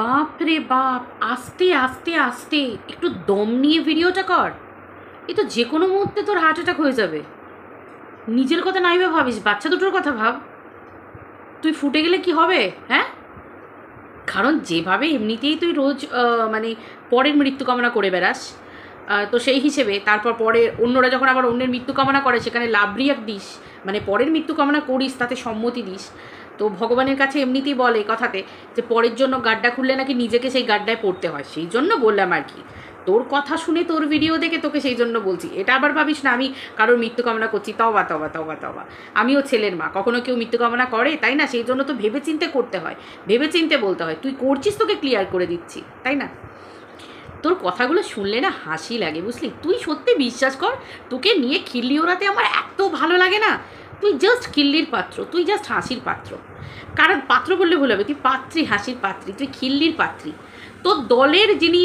বাপ রে বাপ আস্তে আস্তে আস্তে একটু দম নিয়ে ভিডিওটা কর এ তো যে কোনো মুহূর্তে তোর হার্ট অ্যাটাক হয়ে যাবে নিজের কথা নাইবে ভাবিস বাচ্চা দুটোর কথা ভাব তুই ফুটে গেলে কি হবে হ্যাঁ কারণ যেভাবে এমনিতেই তুই রোজ মানে পরের মৃত্যু কামনা করে বেড়াস তো সেই হিসেবে তারপর পরে অন্যরা যখন আবার অন্যের মৃত্যু কামনা করে সেখানে লাভ রিয়াক দিস মানে পরের মৃত্যু কামনা করিস তাতে সম্মতি দিস তো ভগবানের কাছে এমনিতেই বলে কথাতে যে পরের জন্য গাড্ডা খুললে নাকি নিজেকে সেই গাড্ডায় পড়তে হয় সেই জন্য বললাম আর কি তোর কথা শুনে তোর ভিডিও দেখে তোকে সেই জন্য বলছি এটা আবার ভাবিস না আমি কারোর মৃত্যু কামনা করছি তবা তবা তবা তবা আমিও ছেলের মা কখনো কেউ মৃত্যু কামনা করে তাই না সেই জন্য তো ভেবে চিনতে করতে হয় ভেবে চিনতে বলতে হয় তুই করছিস তোকে ক্লিয়ার করে দিচ্ছি তাই না তোর কথাগুলো শুনলে না হাসি লাগে বুঝলি তুই সত্যি বিশ্বাস কর তোকে নিয়ে খিল্লি ওড়াতে আমার এত ভালো লাগে না তুই জাস্ট খিল্লির পাত্র তুই জাস্ট হাসির পাত্র কারণ পাত্র বললে ভুল হবে তুই পাত্রী হাসির পাত্রী তুই খিল্লির পাত্রী তোর দলের যিনি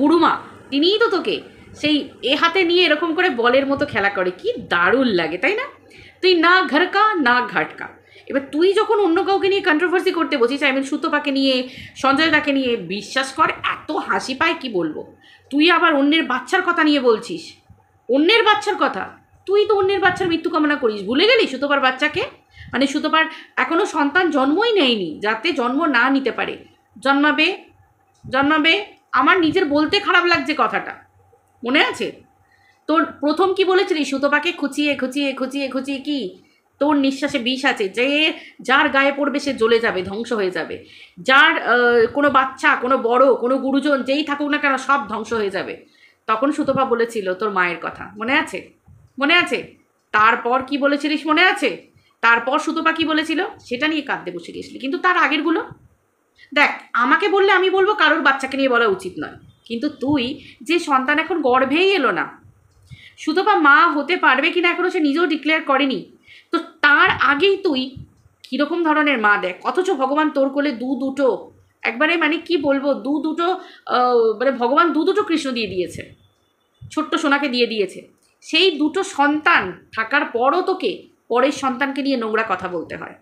গুরুমা তিনিই তো তোকে সেই এ হাতে নিয়ে এরকম করে বলের মতো খেলা করে কি দারুণ লাগে তাই না তুই না ঘরকা না ঘাটকা এবার তুই যখন অন্য কাউকে নিয়ে কন্ট্রোভার্সি করতে বসিস আই মিন সুতোপাকে নিয়ে সঞ্জয় দাকে নিয়ে বিশ্বাস কর এত হাসি পায় কি বলবো তুই আবার অন্যের বাচ্চার কথা নিয়ে বলছিস অন্যের বাচ্চার কথা তুই তো অন্যের বাচ্চার মৃত্যু কামনা করিস ভুলে গেলি সুতোপার বাচ্চাকে মানে সুতোপার এখনও সন্তান জন্মই নেয়নি যাতে জন্ম না নিতে পারে জন্মাবে জন্মাবে আমার নিজের বলতে খারাপ লাগছে কথাটা মনে আছে তোর প্রথম কি বলেছিলি সুতোপাকে খুঁচিয়ে খুঁচিয়ে খুঁচিয়ে খুঁচিয়ে কি তোর নিঃশ্বাসে বিষ আছে যে যার গায়ে পড়বে সে জ্বলে যাবে ধ্বংস হয়ে যাবে যার কোনো বাচ্চা কোনো বড় কোনো গুরুজন যেই থাকুক না কেন সব ধ্বংস হয়ে যাবে তখন সুতপা বলেছিল তোর মায়ের কথা মনে আছে মনে আছে তারপর কি বলেছিলিস মনে আছে তারপর সুতপা কি বলেছিল সেটা নিয়ে কাঁদতে বসে গিয়েছিলি কিন্তু তার আগেরগুলো দেখ আমাকে বললে আমি বলবো কারোর বাচ্চাকে নিয়ে বলা উচিত নয় কিন্তু তুই যে সন্তান এখন গর্ভেই এলো না সুতপা মা হতে পারবে কি না এখনও সে নিজেও ডিক্লেয়ার করেনি তো তার আগেই তুই কীরকম ধরনের মা দেখ অথচ ভগবান তোর কোলে দু দুটো একবারে মানে কি বলবো দু দুটো মানে ভগবান দু দুটো কৃষ্ণ দিয়ে দিয়েছে ছোট্ট সোনাকে দিয়ে দিয়েছে সেই দুটো সন্তান থাকার পরও তোকে পরের সন্তানকে নিয়ে নোংরা কথা বলতে হয়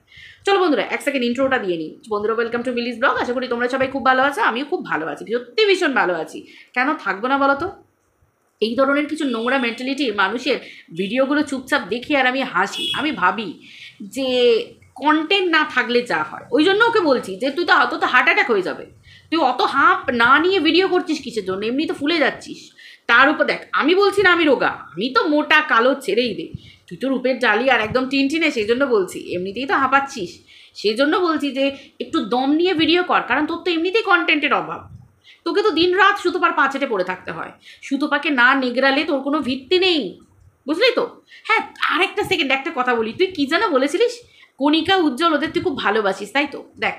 চলো বন্ধুরা এক সেকেন্ড ইন্ট্রোটা দিয়ে নিই বন্ধুরা ওয়েলকাম টু মিলিস ব্লগ আশা করি তোমরা সবাই খুব ভালো আছো আমিও খুব ভালো আছি সত্যি ভীষণ ভালো আছি কেন থাকবো না বলো তো এই ধরনের কিছু নোংরা মেন্টালিটি মানুষের ভিডিওগুলো চুপচাপ দেখি আর আমি হাসি আমি ভাবি যে কন্টেন্ট না থাকলে যা হয় ওই জন্য ওকে বলছি যে তুই তো অত তো হার্ট অ্যাটাক হয়ে যাবে তুই অত হাঁপ না নিয়ে ভিডিও করছিস কিসের জন্য এমনি তো ফুলে যাচ্ছিস তার উপর দেখ আমি বলছি না আমি রোগা আমি তো মোটা কালো ছেড়েই দে তুই তো রূপের ডালি আর একদম টিনটিনে সেই জন্য বলছি এমনিতেই তো হাঁপাচ্ছিস সেই জন্য বলছি যে একটু দম নিয়ে ভিডিও কর কারণ তোর তো এমনিতেই কন্টেন্টের অভাব তোকে তো দিন রাত সুতোপার পাঁচেটে পড়ে থাকতে হয় সুতোপাকে না নেগড়ালে তোর কোনো ভিত্তি নেই বুঝলি তো হ্যাঁ আরেকটা সেকেন্ড একটা কথা বলি তুই কী যেন বলেছিলিস কণিকা উজ্জ্বল ওদের তুই খুব ভালোবাসিস তাই তো দেখ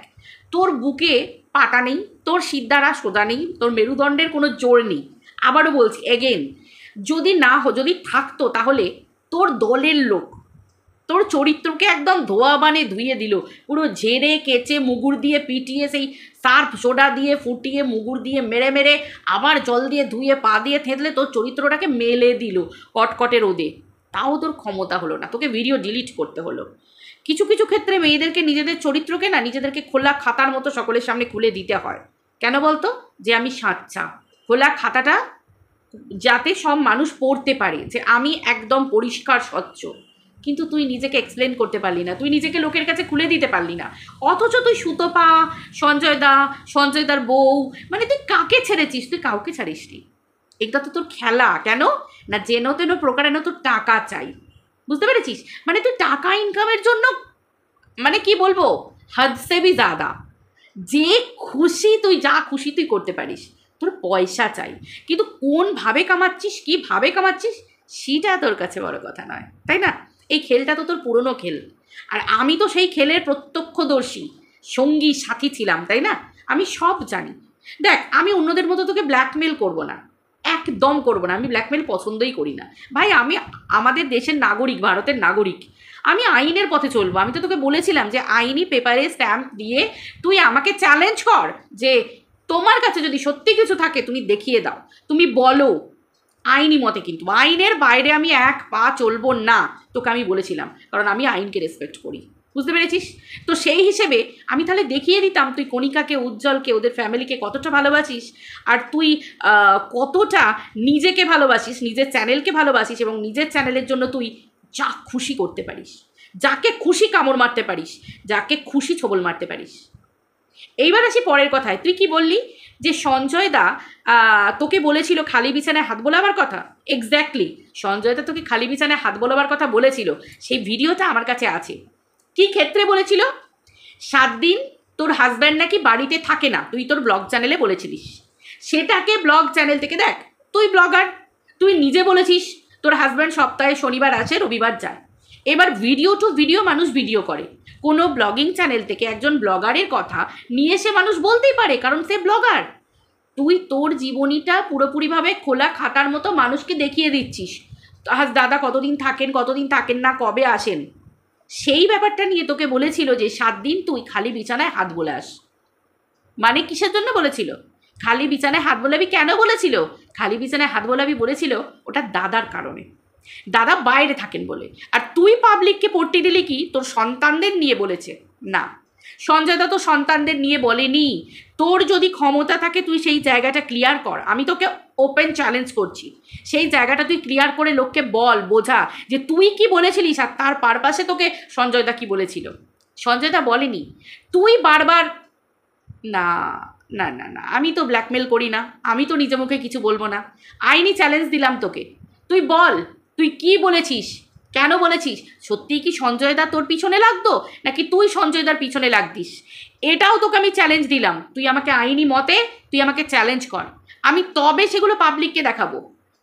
তোর বুকে পাটা নেই তোর সিদ্ধারা সোজা নেই তোর মেরুদণ্ডের কোনো জোর নেই আবারও বলছি এগেন যদি না যদি থাকতো তাহলে তোর দলের লোক তোর চরিত্রকে একদম ধোয়া বানে ধুয়ে দিল পুরো ঝেড়ে কেচে মুগুর দিয়ে পিটিয়ে সেই সার্ফ সোডা দিয়ে ফুটিয়ে মুগুর দিয়ে মেরে মেরে আবার জল দিয়ে ধুয়ে পা দিয়ে থেঁতলে তোর চরিত্রটাকে মেলে দিল কটকটে রোদে তাও তোর ক্ষমতা হলো না তোকে ভিডিও ডিলিট করতে হলো কিছু কিছু ক্ষেত্রে মেয়েদেরকে নিজেদের চরিত্রকে না নিজেদেরকে খোলা খাতার মতো সকলের সামনে খুলে দিতে হয় কেন বলতো যে আমি সাচ্চা খোলা খাতাটা যাতে সব মানুষ পড়তে পারে যে আমি একদম পরিষ্কার স্বচ্ছ কিন্তু তুই নিজেকে এক্সপ্লেন করতে পারলি না তুই নিজেকে লোকের কাছে খুলে দিতে পারলি না অথচ তুই সুতপা সঞ্জয় দা সঞ্জয় দার বউ মানে তুই কাকে ছেড়েছিস তুই কাউকে ছাড়িসনি এটা তো তোর খেলা কেন না যেন তেন প্রকারেন তোর টাকা চাই বুঝতে পেরেছিস মানে তুই টাকা ইনকামের জন্য মানে কি বলবো হাদসেবি দাদা যে খুশি তুই যা খুশি তুই করতে পারিস তোর পয়সা চাই কিন্তু কোনভাবে কামাচ্ছিস কীভাবে কামাচ্ছিস সেটা তোর কাছে বড় কথা নয় তাই না এই খেলটা তো তোর পুরনো খেল আর আমি তো সেই খেলের প্রত্যক্ষদর্শী সঙ্গী সাথী ছিলাম তাই না আমি সব জানি দেখ আমি অন্যদের মতো তোকে ব্ল্যাকমেল করব না একদম করব না আমি ব্ল্যাকমেল পছন্দই করি না ভাই আমি আমাদের দেশের নাগরিক ভারতের নাগরিক আমি আইনের পথে চলবো আমি তো তোকে বলেছিলাম যে আইনি পেপারে স্ট্যাম্প দিয়ে তুই আমাকে চ্যালেঞ্জ কর যে তোমার কাছে যদি সত্যি কিছু থাকে তুমি দেখিয়ে দাও তুমি বলো আইনি মতে কিন্তু আইনের বাইরে আমি এক পা চলব না তোকে আমি বলেছিলাম কারণ আমি আইনকে রেসপেক্ট করি বুঝতে পেরেছিস তো সেই হিসেবে আমি তাহলে দেখিয়ে দিতাম তুই কণিকাকে উজ্জ্বলকে ওদের ফ্যামিলিকে কতটা ভালোবাসিস আর তুই কতটা নিজেকে ভালোবাসিস নিজের চ্যানেলকে ভালোবাসিস এবং নিজের চ্যানেলের জন্য তুই যা খুশি করতে পারিস যাকে খুশি কামড় মারতে পারিস যাকে খুশি ছবল মারতে পারিস এইবার আসি পরের কথায় তুই কি বললি যে সঞ্জয় দা তোকে বলেছিল খালি বিছানায় হাত বোলাবার কথা এক্স্যাক্টলি সঞ্জয় দা তোকে খালি বিছানায় হাত বোলাবার কথা বলেছিল সেই ভিডিওটা আমার কাছে আছে কি ক্ষেত্রে বলেছিল সাত দিন তোর হাজব্যান্ড নাকি বাড়িতে থাকে না তুই তোর ব্লগ চ্যানেলে বলেছিলিস সেটাকে ব্লগ চ্যানেল থেকে দেখ তুই ব্লগার তুই নিজে বলেছিস তোর হাজব্যান্ড সপ্তাহে শনিবার আছে রবিবার যায় এবার ভিডিও টু ভিডিও মানুষ ভিডিও করে কোনো ব্লগিং চ্যানেল থেকে একজন ব্লগারের কথা নিয়ে এসে মানুষ বলতেই পারে কারণ সে ব্লগার তুই তোর জীবনীটা পুরোপুরিভাবে খোলা খাতার মতো মানুষকে দেখিয়ে দিচ্ছিস আজ দাদা কতদিন থাকেন কতদিন থাকেন না কবে আসেন সেই ব্যাপারটা নিয়ে তোকে বলেছিল যে সাত দিন তুই খালি বিছানায় হাত বোলাস মানে কিসের জন্য বলেছিল খালি বিছানায় হাত বোলাবি কেন বলেছিল খালি বিছানায় হাত বোলাবি বলেছিল ওটা দাদার কারণে দাদা বাইরে থাকেন বলে আর তুই পাবলিককে পড়তে দিলে কি তোর সন্তানদের নিয়ে বলেছে না সঞ্জয় দা তো সন্তানদের নিয়ে বলেনি তোর যদি ক্ষমতা থাকে তুই সেই জায়গাটা ক্লিয়ার কর আমি তোকে ওপেন চ্যালেঞ্জ করছি সেই জায়গাটা তুই ক্লিয়ার করে লোককে বল বোঝা যে তুই কি বলেছিলিস আর তার পারপাসে তোকে সঞ্জয় দা কি বলেছিল সঞ্জয় দা বলেনি তুই বারবার না না না না আমি তো ব্ল্যাকমেল করি না আমি তো নিজে মুখে কিছু বলবো না আইনি চ্যালেঞ্জ দিলাম তোকে তুই বল তুই কি বলেছিস কেন বলেছিস সত্যি কি সঞ্জয় দা তোর পিছনে লাগতো নাকি তুই সঞ্জয় দার পিছনে লাগতিস এটাও তোকে আমি চ্যালেঞ্জ দিলাম তুই আমাকে আইনি মতে তুই আমাকে চ্যালেঞ্জ কর আমি তবে সেগুলো পাবলিককে দেখাবো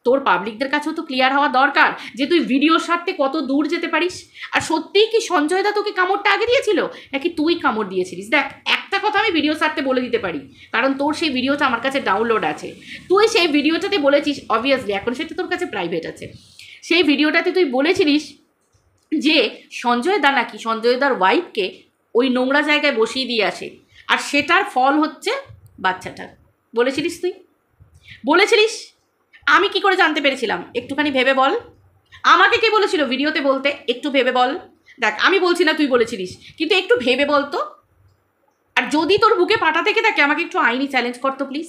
তোর পাবলিকদের কাছেও তো ক্লিয়ার হওয়া দরকার যে তুই ভিডিওর স্বার্থে কত দূর যেতে পারিস আর সত্যিই কি সঞ্জয় দা তোকে কামড়টা আগে দিয়েছিল নাকি তুই কামড় দিয়েছিলিস দেখ একটা কথা আমি ভিডিও স্বার্থে বলে দিতে পারি কারণ তোর সেই ভিডিওটা আমার কাছে ডাউনলোড আছে তুই সেই ভিডিওটাতে বলেছিস অবভিয়াসলি এখন সেটা তোর কাছে প্রাইভেট আছে সেই ভিডিওটাতে তুই বলেছিলিস যে সঞ্জয় দা নাকি সঞ্জয় দার ওয়াইফকে ওই নোংরা জায়গায় বসিয়ে দিয়ে আসে আর সেটার ফল হচ্ছে বাচ্চাটার বলেছিলিস তুই বলেছিলিস আমি কি করে জানতে পেরেছিলাম একটুখানি ভেবে বল আমাকে কে বলেছিল ভিডিওতে বলতে একটু ভেবে বল দেখ আমি বলছি না তুই বলেছিলিস কিন্তু একটু ভেবে বলতো আর যদি তোর বুকে পাটা থেকে থাকে আমাকে একটু আইনি চ্যালেঞ্জ করতো প্লিজ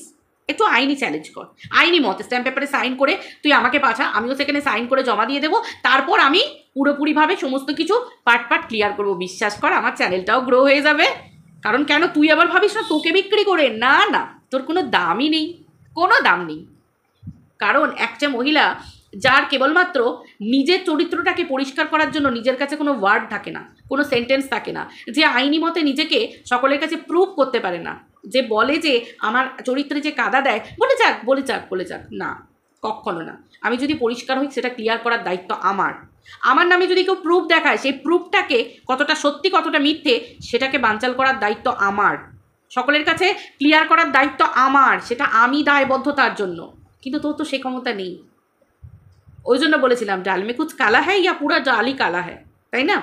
একটু আইনি চ্যালেঞ্জ কর আইনি মতে স্ট্যাম্প পেপারে সাইন করে তুই আমাকে পাঠা আমিও সেখানে সাইন করে জমা দিয়ে দেবো তারপর আমি পুরোপুরিভাবে সমস্ত কিছু পার্ট পার্ট ক্লিয়ার করবো বিশ্বাস কর আমার চ্যানেলটাও গ্রো হয়ে যাবে কারণ কেন তুই আবার ভাবিস না তোকে বিক্রি করে না না তোর কোনো দামই নেই কোনো দাম নেই কারণ একটা মহিলা যার কেবলমাত্র নিজের চরিত্রটাকে পরিষ্কার করার জন্য নিজের কাছে কোনো ওয়ার্ড থাকে না কোনো সেন্টেন্স থাকে না যে আইনি মতে নিজেকে সকলের কাছে প্রুভ করতে পারে না যে বলে যে আমার চরিত্রে যে কাদা দেয় বলে যাক বলে যাক বলে যাক না কখনো না আমি যদি পরিষ্কার হই সেটা ক্লিয়ার করার দায়িত্ব আমার আমার নামে যদি কেউ প্রুফ দেখায় সেই প্রুফটাকে কতটা সত্যি কতটা মিথ্যে সেটাকে বাঞ্চাল করার দায়িত্ব আমার সকলের কাছে ক্লিয়ার করার দায়িত্ব আমার সেটা আমি দায়বদ্ধতার জন্য কিন্তু তোর তো সে ক্ষমতা নেই ওই জন্য বলেছিলাম ডাল কুচ কালা হ্যাঁ ইয়া পুরা ডালই কালা হ্যাঁ তাই না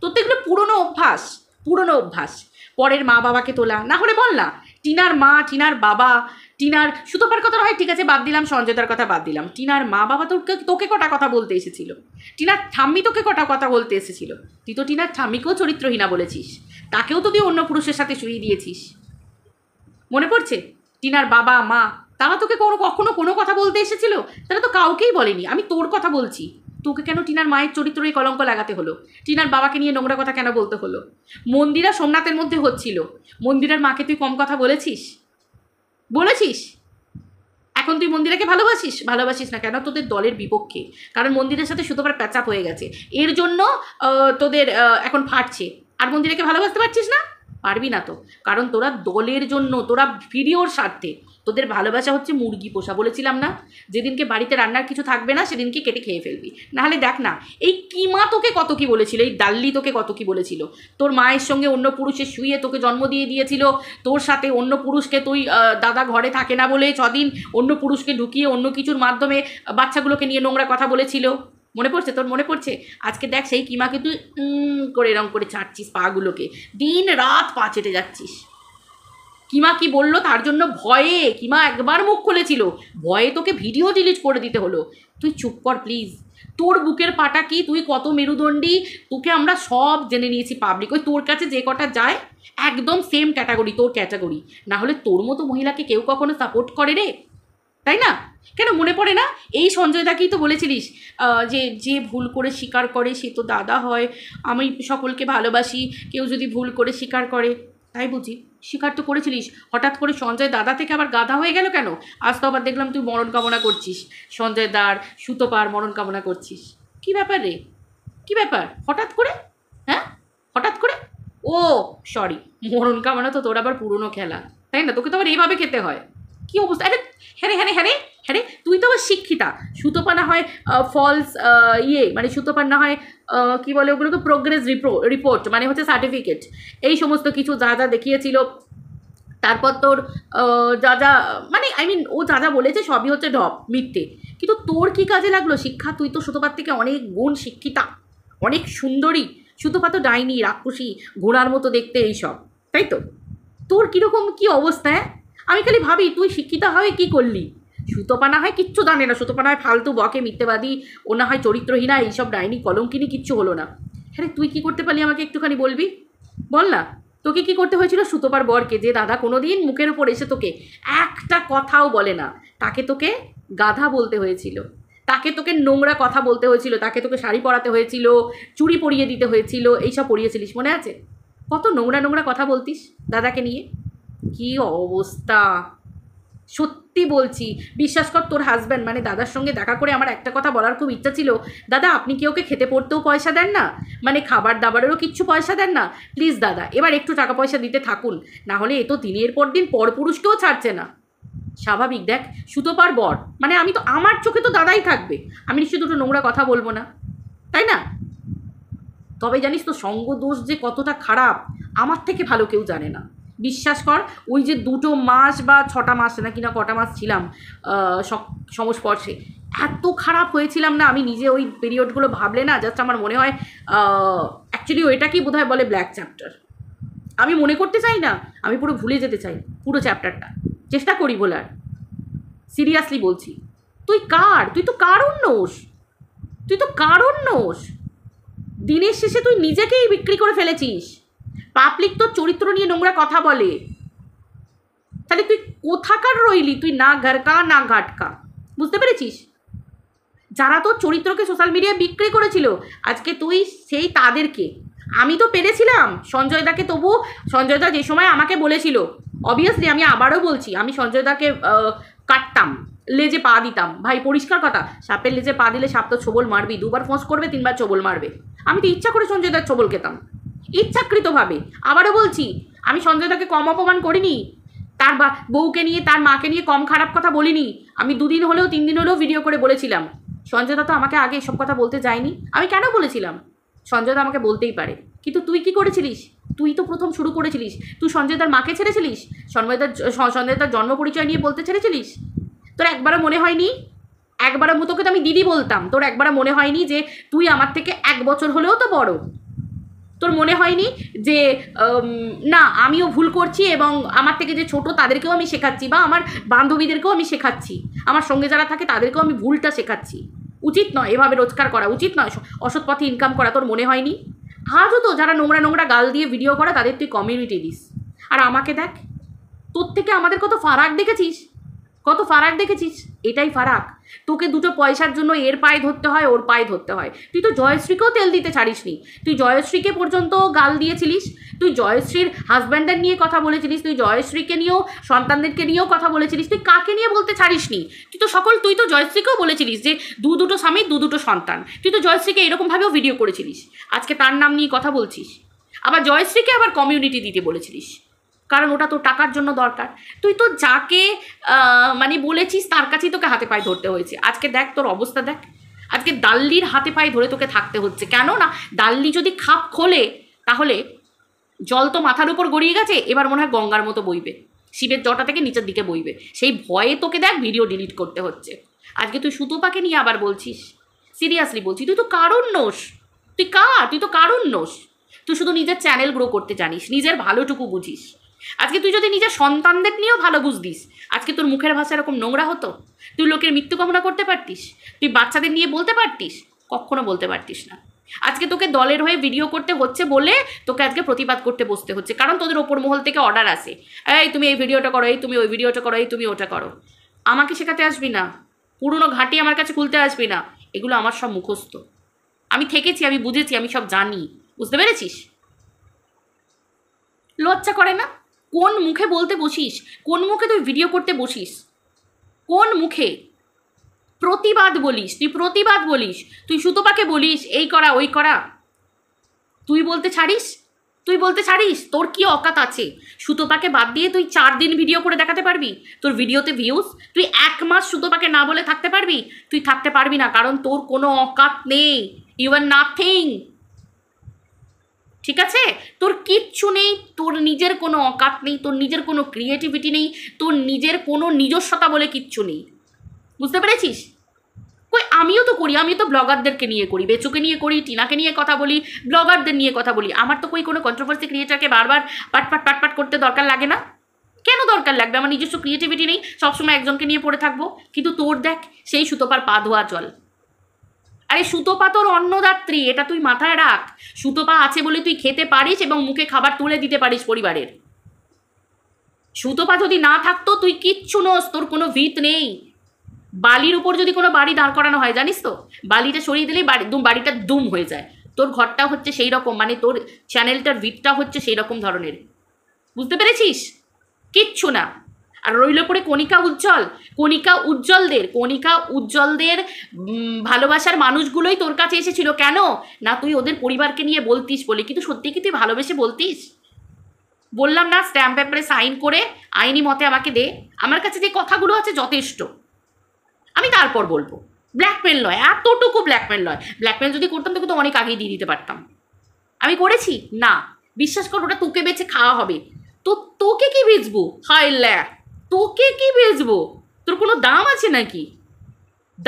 তোর তো এগুলো পুরনো অভ্যাস পুরনো অভ্যাস পরের মা বাবাকে তোলা না হলে বল না টিনার মা টিনার বাবা টিনার সুতোপার কথা হয় ঠিক আছে বাদ দিলাম সঞ্জয়তার কথা বাদ দিলাম টিনার মা বাবা তোকে তোকে কটা কথা বলতে এসেছিল টিনার ঠাম্মি তোকে কটা কথা বলতে এসেছিল তুই তো টিনার ঠাম্মিকেও চরিত্রহীনা বলেছিস তাকেও তো তুই অন্য পুরুষের সাথে শুয়ে দিয়েছিস মনে পড়ছে টিনার বাবা মা তারা তোকে কোনো কখনো কোনো কথা বলতে এসেছিল তারা তো কাউকেই বলেনি আমি তোর কথা বলছি তোকে কেন টিনার মায়ের চরিত্রই কলঙ্ক লাগাতে হলো টিনার বাবাকে নিয়ে নোংরা কথা কেন বলতে হলো মন্দিরা সোমনাথের মধ্যে হচ্ছিল মন্দিরার মাকে তুই কম কথা বলেছিস বলেছিস এখন তুই মন্দিরাকে ভালোবাসিস ভালোবাসিস না কেন তোদের দলের বিপক্ষে কারণ মন্দিরের সাথে সুতোবার প্যাচাপ হয়ে গেছে এর জন্য তোদের এখন ফাটছে আর মন্দিরাকে ভালোবাসতে পারছিস না পারবি না তো কারণ তোরা দলের জন্য তোরা ভিডিওর স্বার্থে তোদের ভালোবাসা হচ্ছে মুরগি পোষা বলেছিলাম না যেদিনকে বাড়িতে রান্নার কিছু থাকবে না সেদিনকে কেটে খেয়ে ফেলবি নাহলে দেখ না এই কিমা তোকে কত কি বলেছিল এই ডাল্লি তোকে কত কি বলেছিল তোর মায়ের সঙ্গে অন্য পুরুষে শুয়ে তোকে জন্ম দিয়ে দিয়েছিল তোর সাথে অন্য পুরুষকে তুই দাদা ঘরে থাকে না বলে ছদিন অন্য পুরুষকে ঢুকিয়ে অন্য কিছুর মাধ্যমে বাচ্চাগুলোকে নিয়ে নোংরা কথা বলেছিল মনে পড়ছে তোর মনে পড়ছে আজকে দেখ সেই কিমাকে তুই করে এরম করে ছাড়ছিস পাগুলোকে দিন রাত পা চেটে যাচ্ছিস কিমা কি বললো তার জন্য ভয়ে কিমা একবার মুখ খুলেছিল ভয়ে তোকে ভিডিও ডিলিট করে দিতে হলো তুই চুপ কর প্লিজ তোর বুকের পাটা কি তুই কত মেরুদণ্ডী তোকে আমরা সব জেনে নিয়েছি পাবলিক ওই তোর কাছে যে কটা যায় একদম সেম ক্যাটাগরি তোর ক্যাটাগরি না হলে তোর মতো মহিলাকে কেউ কখনো সাপোর্ট করে রে তাই না কেন মনে পড়ে না এই সঞ্জয় দাকেই তো বলেছিলিস যে যে ভুল করে স্বীকার করে সে তো দাদা হয় আমি সকলকে ভালোবাসি কেউ যদি ভুল করে স্বীকার করে তাই বুঝি স্বীকার তো করেছিলিস হঠাৎ করে সঞ্জয় দাদা থেকে আবার গাধা হয়ে গেল কেন আজ তো আবার দেখলাম তুই মরণ কামনা করছিস সঞ্জয় দার সুতোপার মরণ কামনা করছিস কি ব্যাপার রে কি ব্যাপার হঠাৎ করে হ্যাঁ হঠাৎ করে ও সরি মরণ কামনা তো তোর আবার পুরনো খেলা তাই না তোকে তো আবার এইভাবে খেতে হয় কী অবস্থা আরে হ্যাঁ হ্যাঁ হ্যাঁ হ্যাঁ তুই তো আবার শিক্ষিতা সুতোপা না হয় ফলস ইয়ে মানে সুতোপা না হয় কি বলে ওগুলোকে প্রোগ্রেস রিপো রিপোর্ট মানে হচ্ছে সার্টিফিকেট এই সমস্ত কিছু যা যা দেখিয়েছিল তারপর তোর যা যা মানে আই মিন ও যা যা বলেছে সবই হচ্ছে ঢপ মিথ্যে কিন্তু তোর কি কাজে লাগলো শিক্ষা তুই তো সুতোপার থেকে অনেক গুণ শিক্ষিতা অনেক সুন্দরী সুতোপা তো ডাইনি রাক্ষসী ঘোড়ার মতো দেখতে এইসব তাই তো তোর কীরকম কি অবস্থা হ্যাঁ? আমি খালি ভাবি তুই শিক্ষিতা হয়ে কি করলি সুতোপানা হয় কিচ্ছু জানে না সুতোপানা হয় ফালতু বকে মিথ্যেবাদী ও না হয় চরিত্রহীনা এইসব ডাইনি কিনি কিচ্ছু হলো না হ্যাঁ তুই কি করতে পারলি আমাকে একটুখানি বলবি বল না তোকে কি করতে হয়েছিল সুতোপার বরকে যে দাদা কোনো দিন মুখের ওপর এসে তোকে একটা কথাও বলে না তাকে তোকে গাধা বলতে হয়েছিল তাকে তোকে নোংরা কথা বলতে হয়েছিল তাকে তোকে শাড়ি পরাতে হয়েছিল চুরি পরিয়ে দিতে হয়েছিল এইসব পরিয়েছিলিস মনে আছে কত নোংরা নোংরা কথা বলতিস দাদাকে নিয়ে কি অবস্থা সত্যি বলছি বিশ্বাস কর তোর হাজব্যান্ড মানে দাদার সঙ্গে দেখা করে আমার একটা কথা বলার খুব ইচ্ছা ছিল দাদা আপনি কি ওকে খেতে পড়তেও পয়সা দেন না মানে খাবার দাবারেরও কিচ্ছু পয়সা দেন না প্লিজ দাদা এবার একটু টাকা পয়সা দিতে থাকুন না হলে এ তো দিনের পর দিন পরপুরুষকেও ছাড়ছে না স্বাভাবিক দেখ সুতোপার বর মানে আমি তো আমার চোখে তো দাদাই থাকবে আমি নিশ্চয় দুটো নোংরা কথা বলবো না তাই না তবে জানিস তো সঙ্গ দোষ যে কতটা খারাপ আমার থেকে ভালো কেউ জানে না বিশ্বাস কর ওই যে দুটো মাস বা ছটা মাস নাকি না কটা মাস ছিলাম সংস্পর্শে এত খারাপ হয়েছিলাম না আমি নিজে ওই পিরিয়ডগুলো ভাবলে না জাস্ট আমার মনে হয় অ্যাকচুয়ালি ওইটাকেই বোধ হয় বলে ব্ল্যাক চ্যাপ্টার আমি মনে করতে চাই না আমি পুরো ভুলে যেতে চাই পুরো চ্যাপ্টারটা চেষ্টা করি বলার সিরিয়াসলি বলছি তুই কার তুই তো কারণ নোস তুই তো কারণ নোস দিনের শেষে তুই নিজেকেই বিক্রি করে ফেলেছিস পাবলিক তো চরিত্র নিয়ে নোংরা কথা বলে তাহলে তুই কোথাকার রইলি তুই না ঘরকা না ঘাটকা বুঝতে পেরেছিস যারা তোর চরিত্রকে সোশ্যাল মিডিয়ায় বিক্রি করেছিল আজকে তুই সেই তাদেরকে আমি তো পেরেছিলাম সঞ্জয় দাকে তবু সঞ্জয় দা যে সময় আমাকে বলেছিল অবভিয়াসলি আমি আবারও বলছি আমি সঞ্জয় দাকে কাটতাম লেজে পা দিতাম ভাই পরিষ্কার কথা সাপের লেজে পা দিলে সাপ তো ছোবল মারবি দুবার ফোঁস করবে তিনবার ছোবল মারবে আমি তো ইচ্ছা করে সঞ্জয় দার ছোবল খেতাম ইচ্ছাকৃতভাবে আবারও বলছি আমি সঞ্জয় দাকে কম অপমান করিনি তার বউকে নিয়ে তার মাকে নিয়ে কম খারাপ কথা বলিনি আমি দুদিন হলেও তিন দিন হলেও ভিডিও করে বলেছিলাম সঞ্জয় দা তো আমাকে আগে এসব কথা বলতে যায়নি আমি কেন বলেছিলাম সঞ্জয় দা আমাকে বলতেই পারে কিন্তু তুই কি করেছিলিস তুই তো প্রথম শুরু করেছিলিস তুই সঞ্জয় দার মাকে ছেড়েছিলিস সঞ্জয়দার সঞ্জয়দার জন্ম পরিচয় নিয়ে বলতে ছেড়েছিলিস তোর একবারও মনে হয়নি একবারও মতোকে তো আমি দিদি বলতাম তোর একবারও মনে হয়নি যে তুই আমার থেকে এক বছর হলেও তো বড় তোর মনে হয়নি যে না আমিও ভুল করছি এবং আমার থেকে যে ছোট তাদেরকেও আমি শেখাচ্ছি বা আমার বান্ধবীদেরকেও আমি শেখাচ্ছি আমার সঙ্গে যারা থাকে তাদেরকেও আমি ভুলটা শেখাচ্ছি উচিত নয় এভাবে রোজগার করা উচিত নয় অসৎ পথে ইনকাম করা তোর মনে হয়নি আজও তো যারা নোংরা নোংরা গাল দিয়ে ভিডিও করা তাদের তুই কমিউনিটি দিস আর আমাকে দেখ তোর থেকে আমাদের কত ফারাক দেখেছিস কত ফারাক দেখেছিস এটাই ফারাক তোকে দুটো পয়সার জন্য এর পায়ে ধরতে হয় ওর পায়ে ধরতে হয় তুই তো জয়শ্রীকেও তেল দিতে ছাড়িসনি তুই জয়শ্রীকে পর্যন্ত গাল দিয়েছিলিস তুই জয়শ্রীর হাজব্যান্ডের নিয়ে কথা বলেছিলিস তুই জয়শ্রীকে নিয়েও সন্তানদেরকে নিয়েও কথা বলেছিলিস তুই কাকে নিয়ে বলতে ছাড়িসনি তুই তো সকল তুই তো জয়শ্রীকেও বলেছিলিস যে দু দুটো স্বামী দু দুটো সন্তান তুই তো জয়শ্রীকে এরকমভাবেও ভিডিও করেছিলিস আজকে তার নাম নিয়ে কথা বলছিস আবার জয়শ্রীকে আবার কমিউনিটি দিতে বলেছিলিস কারণ ওটা তোর টাকার জন্য দরকার তুই তো যাকে মানে বলেছিস তার কাছেই তোকে হাতে পায়ে ধরতে হয়েছে আজকে দেখ তোর অবস্থা দেখ আজকে দাল্লির হাতে পায়ে ধরে তোকে থাকতে হচ্ছে কেন না দাল্লি যদি খাপ খোলে তাহলে জল তো মাথার উপর গড়িয়ে গেছে এবার মনে হয় গঙ্গার মতো বইবে শিবের জটা থেকে নিচের দিকে বইবে সেই ভয়ে তোকে দেখ ভিডিও ডিলিট করতে হচ্ছে আজকে তুই সুতোপাকে নিয়ে আবার বলছিস সিরিয়াসলি বলছি তুই তো কারণ নোস তুই কার তুই তো কারণ নোস তুই শুধু নিজের চ্যানেল গ্রো করতে জানিস নিজের ভালোটুকু বুঝিস আজকে তুই যদি নিজের সন্তানদের নিয়েও ভালো বুঝতিস আজকে তোর মুখের ভাষা এরকম নোংরা হতো তুই লোকের মৃত্যু কামনা করতে পারতিস তুই বাচ্চাদের নিয়ে বলতে পারতিস কখনো বলতে পারতিস না আজকে তোকে দলের হয়ে ভিডিও করতে হচ্ছে বলে তোকে আজকে প্রতিবাদ করতে বসতে হচ্ছে কারণ তোদের ওপর মহল থেকে অর্ডার আসে এই তুমি এই ভিডিওটা করো এই তুমি ওই ভিডিওটা করো এই তুমি ওটা করো আমাকে শেখাতে আসবি না পুরনো ঘাঁটি আমার কাছে খুলতে আসবি না এগুলো আমার সব মুখস্থ আমি থেকেছি আমি বুঝেছি আমি সব জানি বুঝতে পেরেছিস লজ্জা করে না কোন মুখে বলতে বসিস কোন মুখে তুই ভিডিও করতে বসিস কোন মুখে প্রতিবাদ বলিস তুই প্রতিবাদ বলিস তুই সুতোপাকে বলিস এই করা ওই করা তুই বলতে ছাড়িস তুই বলতে ছাড়িস তোর কি অকাত আছে সুতোপাকে বাদ দিয়ে তুই চার দিন ভিডিও করে দেখাতে পারবি তোর ভিডিওতে ভিউজ তুই এক মাস সুতোপাকে না বলে থাকতে পারবি তুই থাকতে পারবি না কারণ তোর কোনো অকাত নেই ইউ আর নাথিং ঠিক আছে তোর কিচ্ছু নেই তোর নিজের কোনো অকাত নেই তোর নিজের কোনো ক্রিয়েটিভিটি নেই তোর নিজের কোনো নিজস্বতা বলে কিচ্ছু নেই বুঝতে পেরেছিস কই আমিও তো করি আমিও তো ব্লগারদেরকে নিয়ে করি বেচুকে নিয়ে করি টিনাকে নিয়ে কথা বলি ব্লগারদের নিয়ে কথা বলি আমার তো কই কোনো কন্ট্রোভার্সি ক্রিয়েটারকে বারবার পাটপাট পাট পাট পাট করতে দরকার লাগে না কেন দরকার লাগবে আমার নিজস্ব ক্রিয়েটিভিটি নেই সবসময় একজনকে নিয়ে পড়ে থাকবো কিন্তু তোর দেখ সেই সুতোপার পা ধোয়া জল আরে সুতোপা তোর অন্নদাত্রী এটা তুই মাথায় রাখ সুতোপা আছে বলে তুই খেতে পারিস এবং মুখে খাবার তুলে দিতে পারিস পরিবারের সুতোপা যদি না থাকতো তুই কিচ্ছু নোস তোর কোনো ভিত নেই বালির উপর যদি কোনো বাড়ি দাঁড় করানো হয় জানিস তো বালিটা সরিয়ে দিলেই বাড়ি বাড়িটা দুম হয়ে যায় তোর ঘরটা হচ্ছে সেই রকম মানে তোর চ্যানেলটার ভিতটা হচ্ছে সেই রকম ধরনের বুঝতে পেরেছিস কিচ্ছু না আর রইল পরে কণিকা উজ্জ্বল কণিকা উজ্জ্বলদের কণিকা উজ্জ্বলদের ভালোবাসার মানুষগুলোই তোর কাছে এসেছিল কেন না তুই ওদের পরিবারকে নিয়ে বলতিস বলে কিন্তু সত্যি কি তুই ভালোবেসে বলতিস বললাম না স্ট্যাম্প পেপারে সাইন করে আইনি মতে আমাকে দে আমার কাছে যে কথাগুলো আছে যথেষ্ট আমি তারপর বলবো ব্ল্যাকমেল নয় এতটুকু ব্ল্যাকমেল নয় ব্ল্যাকমেল যদি করতাম তোকে তো অনেক আগেই দিয়ে দিতে পারতাম আমি করেছি না বিশ্বাস কর ওটা তোকে বেছে খাওয়া হবে তো তোকে কি ভিজবো হাই ল্যা তোকে কি বেচবো তোর কোনো দাম আছে নাকি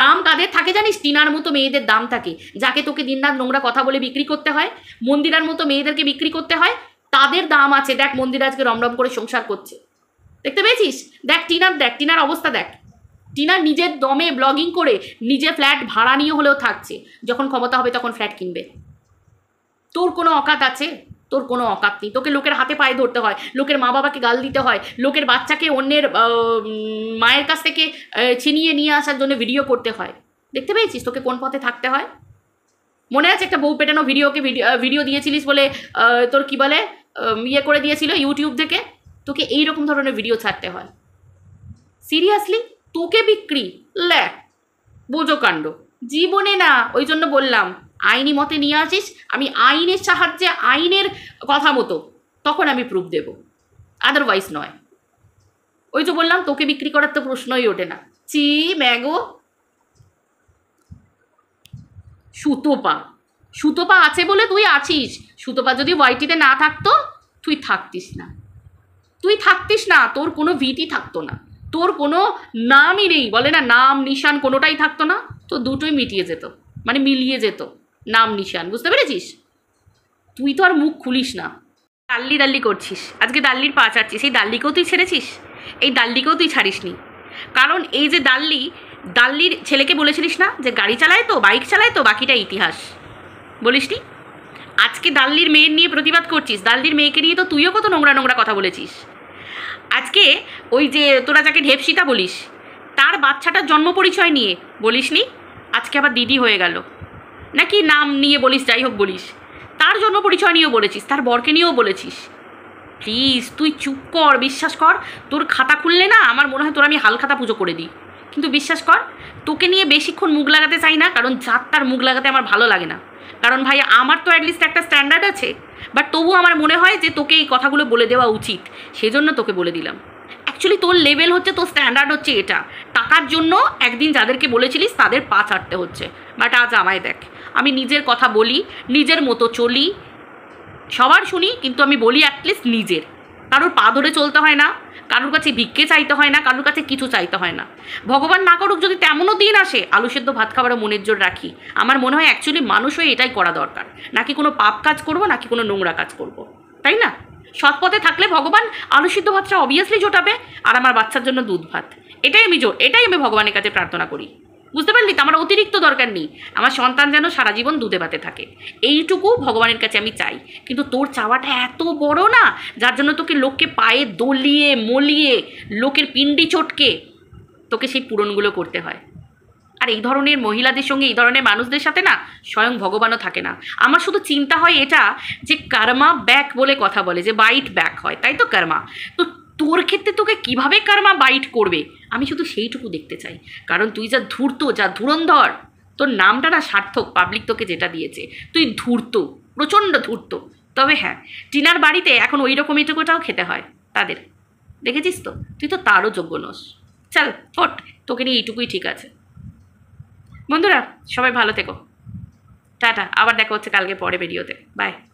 দাম কাদের থাকে জানিস টিনার মতো মেয়েদের দাম থাকে যাকে তোকে দিনরাত নোংরা কথা বলে বিক্রি করতে হয় মন্দিরার মতো মেয়েদেরকে বিক্রি করতে হয় তাদের দাম আছে দেখ মন্দির আজকে রমরম করে সংসার করছে দেখতে পেয়েছিস দেখ টিনার দেখ টিনার অবস্থা দেখ টিনা নিজের দমে ব্লগিং করে নিজে ফ্ল্যাট ভাড়া নিয়ে হলেও থাকছে যখন ক্ষমতা হবে তখন ফ্ল্যাট কিনবে তোর কোনো অকাত আছে তোর কোনো অকাত নেই তোকে লোকের হাতে পায়ে ধরতে হয় লোকের মা বাবাকে গাল দিতে হয় লোকের বাচ্চাকে অন্যের মায়ের কাছ থেকে ছিনিয়ে নিয়ে আসার জন্য ভিডিও করতে হয় দেখতে পেয়েছিস তোকে কোন পথে থাকতে হয় মনে আছে একটা বউ পেটানো ভিডিওকে ভিডিও ভিডিও দিয়েছিলিস বলে তোর কী বলে ইয়ে করে দিয়েছিল ইউটিউব থেকে তোকে এই রকম ধরনের ভিডিও ছাড়তে হয় সিরিয়াসলি তোকে বিক্রি ল্যা বোঝো কাণ্ড জীবনে না ওই জন্য বললাম আইনি মতে নিয়ে আসিস আমি আইনের সাহায্যে আইনের কথা মতো তখন আমি প্রুফ দেব আদারওয়াইজ নয় ওই তো বললাম তোকে বিক্রি করার তো প্রশ্নই ওঠে না চি ম্যাগো সুতোপা সুতোপা আছে বলে তুই আছিস সুতোপা যদি ওয়াইটিতে না থাকতো তুই থাকতিস না তুই থাকতিস না তোর কোনো ভিটি থাকতো না তোর কোনো নামই নেই বলে না নাম নিশান কোনোটাই থাকতো না তো দুটোই মিটিয়ে যেত মানে মিলিয়ে যেত নাম নিশান বুঝতে পেরেছিস তুই তো আর মুখ খুলিস না ডাল্লি ডাল্লি করছিস আজকে ডাল্লির পা চাচ্ছিস এই দাল্লিকেও তুই ছেড়েছিস এই ডাল্লিকেও তুই ছাড়িসনি কারণ এই যে ডাল্লি ডাল্লির ছেলেকে বলেছিলিস না যে গাড়ি চালায় তো বাইক চালায় তো বাকিটা ইতিহাস বলিসনি আজকে ডাল্লির মেয়ের নিয়ে প্রতিবাদ করছিস দাল্লির মেয়েকে নিয়ে তো তুইও কত নোংরা নোংরা কথা বলেছিস আজকে ওই যে তোরা যাকে ঢেপসিতা বলিস তার বাচ্চাটার জন্ম পরিচয় নিয়ে বলিসনি আজকে আবার দিদি হয়ে গেল নাকি নাম নিয়ে বলিস যাই হোক বলিস তার জন্ম পরিচয় নিয়েও বলেছিস তার বরকে নিয়েও বলেছিস প্লিজ তুই চুপ কর বিশ্বাস কর তোর খাতা খুললে না আমার মনে হয় তোর আমি হাল খাতা পুজো করে দিই কিন্তু বিশ্বাস কর তোকে নিয়ে বেশিক্ষণ মুখ লাগাতে চাই না কারণ যার তার মুখ লাগাতে আমার ভালো লাগে না কারণ ভাই আমার তো অ্যাটলিস্ট একটা স্ট্যান্ডার্ড আছে বাট তবু আমার মনে হয় যে তোকে এই কথাগুলো বলে দেওয়া উচিত সেজন্য তোকে বলে দিলাম অ্যাকচুয়ালি তোর লেভেল হচ্ছে তোর স্ট্যান্ডার্ড হচ্ছে এটা টাকার জন্য একদিন যাদেরকে বলেছিলিস তাদের পা ছাড়তে হচ্ছে বাট আজ আমায় দেখ আমি নিজের কথা বলি নিজের মতো চলি সবার শুনি কিন্তু আমি বলি অ্যাটলিস্ট নিজের কারোর পা ধরে চলতে হয় না কারোর কাছে ভিক্ষে চাইতে হয় না কারোর কাছে কিছু চাইতে হয় না ভগবান না করুক যদি তেমনও দিন আসে আলু সেদ্ধ ভাত খাবারও মনের জোর রাখি আমার মনে হয় অ্যাকচুয়ালি মানুষ হয়ে এটাই করা দরকার নাকি কোনো পাপ কাজ করব নাকি কোনো নোংরা কাজ করব তাই না সৎ পথে থাকলে ভগবান আলু সিদ্ধ ভাতটা অবভিয়াসলি জোটাবে আর আমার বাচ্চার জন্য দুধ ভাত এটাই আমি জোর এটাই আমি ভগবানের কাছে প্রার্থনা করি বুঝতে পারলি তো আমার অতিরিক্ত দরকার নেই আমার সন্তান যেন সারা জীবন দুধে ভাতে থাকে এইটুকু ভগবানের কাছে আমি চাই কিন্তু তোর চাওয়াটা এত বড় না যার জন্য তোকে লোককে পায়ে দলিয়ে মলিয়ে লোকের পিণ্ডি চটকে তোকে সেই পূরণগুলো করতে হয় আর এই ধরনের মহিলাদের সঙ্গে এই ধরনের মানুষদের সাথে না স্বয়ং ভগবানও থাকে না আমার শুধু চিন্তা হয় এটা যে কর্মা ব্যাক বলে কথা বলে যে বাইট ব্যাক হয় তাই তো কর্মা তো তোর ক্ষেত্রে তোকে কিভাবে কারমা বাইট করবে আমি শুধু সেইটুকু দেখতে চাই কারণ তুই যা ধূর্ত যা ধুরন্ধর তোর নামটা না সার্থক পাবলিক তোকে যেটা দিয়েছে তুই ধূর্ত প্রচণ্ড ধূর্ত তবে হ্যাঁ টিনার বাড়িতে এখন ওই রকমই টুকুটাও খেতে হয় তাদের দেখেছিস তো তুই তো তারও যোগ্য নস চল ফট তোকে নিয়ে এইটুকুই ঠিক আছে বন্ধুরা সবাই ভালো থেকো টাটা আবার দেখা হচ্ছে কালকে পরে ভিডিওতে বাই